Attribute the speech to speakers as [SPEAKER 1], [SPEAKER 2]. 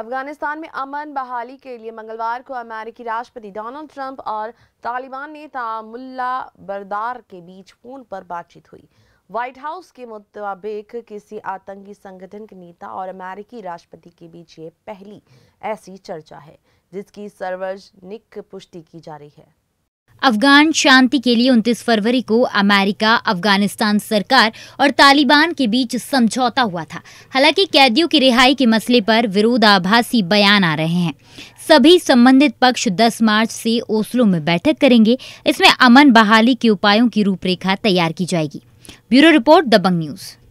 [SPEAKER 1] अफगानिस्तान में अमन बहाली के लिए मंगलवार को अमेरिकी राष्ट्रपति डोनाल्ड ट्रंप और तालिबान नेता मुल्ला बरदार के बीच फोन पर बातचीत हुई व्हाइट हाउस के मुताबिक किसी आतंकी संगठन के नेता और अमेरिकी राष्ट्रपति के बीच ये पहली ऐसी चर्चा है जिसकी सार्वजनिक पुष्टि की जा रही है
[SPEAKER 2] अफगान शांति के लिए 29 फरवरी को अमेरिका अफगानिस्तान सरकार और तालिबान के बीच समझौता हुआ था हालांकि कैदियों की रिहाई के मसले पर विरोधाभासी बयान आ रहे हैं सभी संबंधित पक्ष 10 मार्च से ओस्लो में बैठक करेंगे इसमें अमन बहाली के उपायों की रूपरेखा तैयार की जाएगी ब्यूरो रिपोर्ट दबंग न्यूज़